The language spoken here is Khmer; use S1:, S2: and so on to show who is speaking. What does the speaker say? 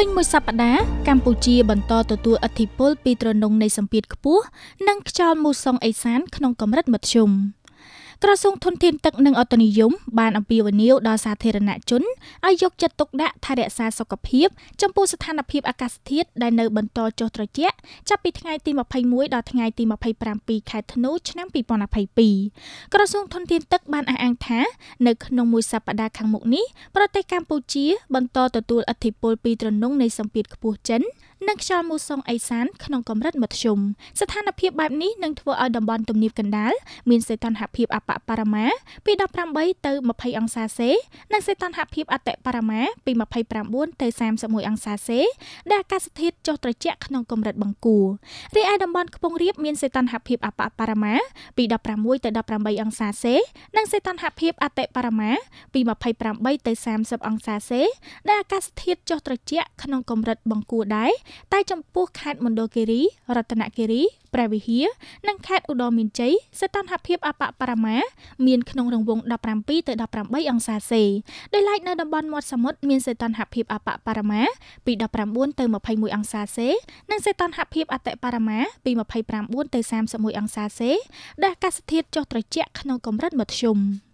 S1: ពេញមួយសប្តាហ៍កម្ពុជាបន្តទទួលឥទ្ធិពលពីទ្រនុងនៃសម្ពាធខ្ពស់និងខ្យល់មូសុងឦសានក្នុងកម្រិតមធ្យម។ក្រសួងធនធានទឹកនិងអត្តនិយមបានអំពាវនាវដល់សាធារណជនឲ្យយកចិត្តទុកដាក់ថែរក្សាសុខភាព ចំពោះស្ថានភាពអាកាសធាតុដែលនៅបន្តចុះត្រជាក់ចាប់ពីថ្ងៃទី21ដល់ថ្ងៃទី27ខែធ្នូឆ្នាំ2022ក្រសួងធនធានទឹកបានអះអាងថានៅក្នុងមួយសប្តាហ៍ខាងមុខនេះប្រទេសកម្ពុជា បន្តទទួលឥទ្ធិពលពីទ្រនុងនៃសម្ពាធខ្ពស់ចិននិងខ្យល់មូសុងអេសានក្នុងកម្រិតមធ្យមស្ថានភាពបែបនេះនឹងធ្វើឲ្យតំបន់ទំនាបកណ្ដាលមានសីតុណ្ហភាពអាបបរមា ពី18ទៅ20អង្សាសេ និងសីតុណ្ហភាពអតិបរមា ពី29ទៅ31អង្សាសេដែលអាកាសធាតុចុះត្រជាក់ក្នុងកម្រិតបង្គួររីឯតំបន់ខ្ពង់រាបមានសីតុណ្ហភាពអបបរមាពី16ទៅ18អង្សាសេនិងសីតុណ្ហភាពអតិបរមាពី28ទៅ30អង្សាសេដែលអាកាសធាតុចុះត្រជាក់ក្នុងកម្រិតបង្គួរដែរតែចំពោះខេត្តមណ្ឌលគិរីរតនគិរីព្រះវិហារនិងខេត្តឧត្តរមានជ័យសីតុណ្ហភាពអបបរមាមានក្នុងរង្វង់17ទៅ18អង្សាសេដោយឡែកនៅតំបន់មាត់សមុទ្រមានសីតុណ្ហភាពអបបរមា ពី19ទៅ21អង្សាសេនិងសីតុណ្ហភាពអតិបរមាពី29ទៅ31អង្សាសេដែលអាកាសធាតុចុះត្រជាក់ក្នុងកម្រិតមធ្យម។